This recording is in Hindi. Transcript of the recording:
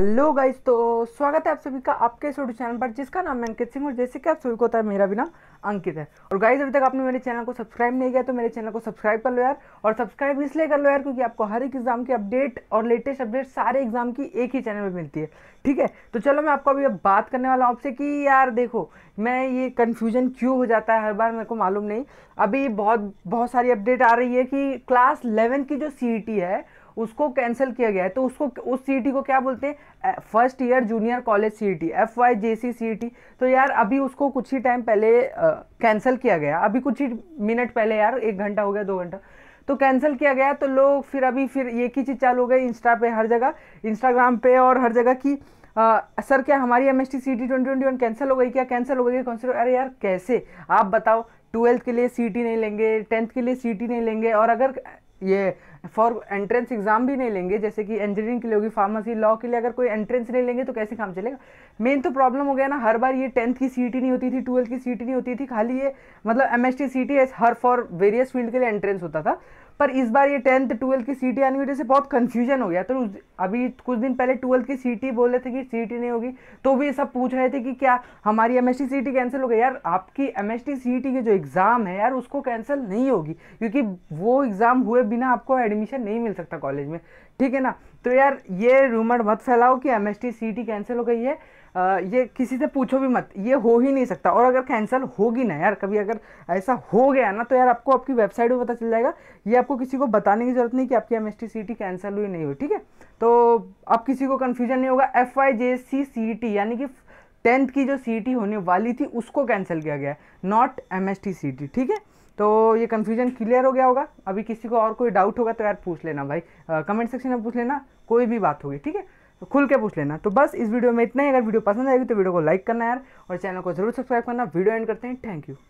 हेलो गाइस तो स्वागत है आप सभी का आपके इस यूट्यूब चैनल पर जिसका नाम है अंकित सिंह और जैसे कि आप सभी को होता है मेरा भी नाम अंकित है और गाइस अभी तक आपने मेरे चैनल को सब्सक्राइब नहीं किया तो मेरे चैनल को सब्सक्राइब कर लो यार और सब्सक्राइब इसलिए कर लो यार क्योंकि आपको हर एक एग्जाम की अपडेट और लेटेस्ट अपडेट सारे एग्जाम की एक ही चैनल पर मिलती है ठीक है तो चलो मैं आपको अभी अब बात करने वाला हूँ आपसे कि यार देखो मैं ये कन्फ्यूजन क्यों हो जाता है हर बार मेरे को मालूम नहीं अभी बहुत बहुत सारी अपडेट आ रही है कि क्लास इलेवन की जो सी e है उसको कैंसिल किया गया है तो उसको उस सी को क्या बोलते हैं first year junior college C T F Y J C C T तो यार अभी उसको कुछ ही टाइम पहले कैंसिल किया गया अभी कुछ ही मिनट पहले यार एक घंटा हो गया दो घंटा तो कैंसिल किया गया तो लोग फिर अभी फिर एक ही चीज़ चालू हो गई इंस्टा पे हर जगह इंस्टाग्राम पे और हर जगह की आ, सर क्या हमारी M S T C T twenty twenty one cancel हो गई क्या कैंसिल हो गई कौन अरे यार कैसे आप बताओ ट्वेल्थ के लिए सी टी नहीं लेंगे टेंथ के लिए सी टी नहीं लेंगे और अगर ये फॉर एंट्रेंस एग्जाम भी नहीं लेंगे जैसे कि इंजीनियरिंग के लिए होगी फार्मेसी लॉ के लिए अगर कोई एंट्रेंस नहीं लेंगे तो कैसे काम चलेगा मेन तो प्रॉब्लम हो गया ना हर बार ये टेंथ की सी नहीं होती थी ट्वेल्थ की सी नहीं होती थी खाली ये मतलब एम एस टी हर फॉर वेरियस फील्ड के लिए एंट्रेंस होता था पर इस बार ये टेंथ ट्वेल्थ की सीटी आने की वजह से बहुत कन्फ्यूजन हो गया तो अभी कुछ दिन पहले ट्वेल्थ की सीटी बोल रहे थे कि सीटी नहीं होगी तो भी ये सब पूछ रहे थे कि क्या हमारी M S T T cancel हो गई यार आपकी एम एस टी टी के जो एग्ज़ाम है यार उसको कैंसिल नहीं होगी क्योंकि वो एग्ज़ाम हुए बिना आपको एडमिशन नहीं मिल सकता कॉलेज में ठीक है ना तो यार ये रूमर मत फैलाओ कि एम एस कैंसिल हो गई है आ, ये किसी से पूछो भी मत ये हो ही नहीं सकता और अगर कैंसिल होगी ना यार कभी अगर ऐसा हो गया ना तो यार आपको आपकी वेबसाइट भी पता चल जाएगा ये आपको किसी को बताने की ज़रूरत नहीं कि आपकी एम एस कैंसिल हुई नहीं हुई ठीक है तो आप किसी को कन्फ्यूजन नहीं होगा F I J C C T यानी कि टेंथ की जो सी टी होने वाली थी उसको कैंसिल किया गया not M S C T ठीक है तो ये कन्फ्यूजन क्लियर हो गया होगा अभी किसी को और कोई डाउट होगा तो यार पूछ लेना भाई कमेंट सेक्शन में पूछ लेना कोई भी बात होगी ठीक है तो खुल के पूछ लेना तो बस इस वीडियो में इतना ही अगर वीडियो पसंद आएगी तो वीडियो को लाइक करना यार और चैनल को जरूर सब्सक्राइब करना वीडियो एंड करते हैं थैंक यू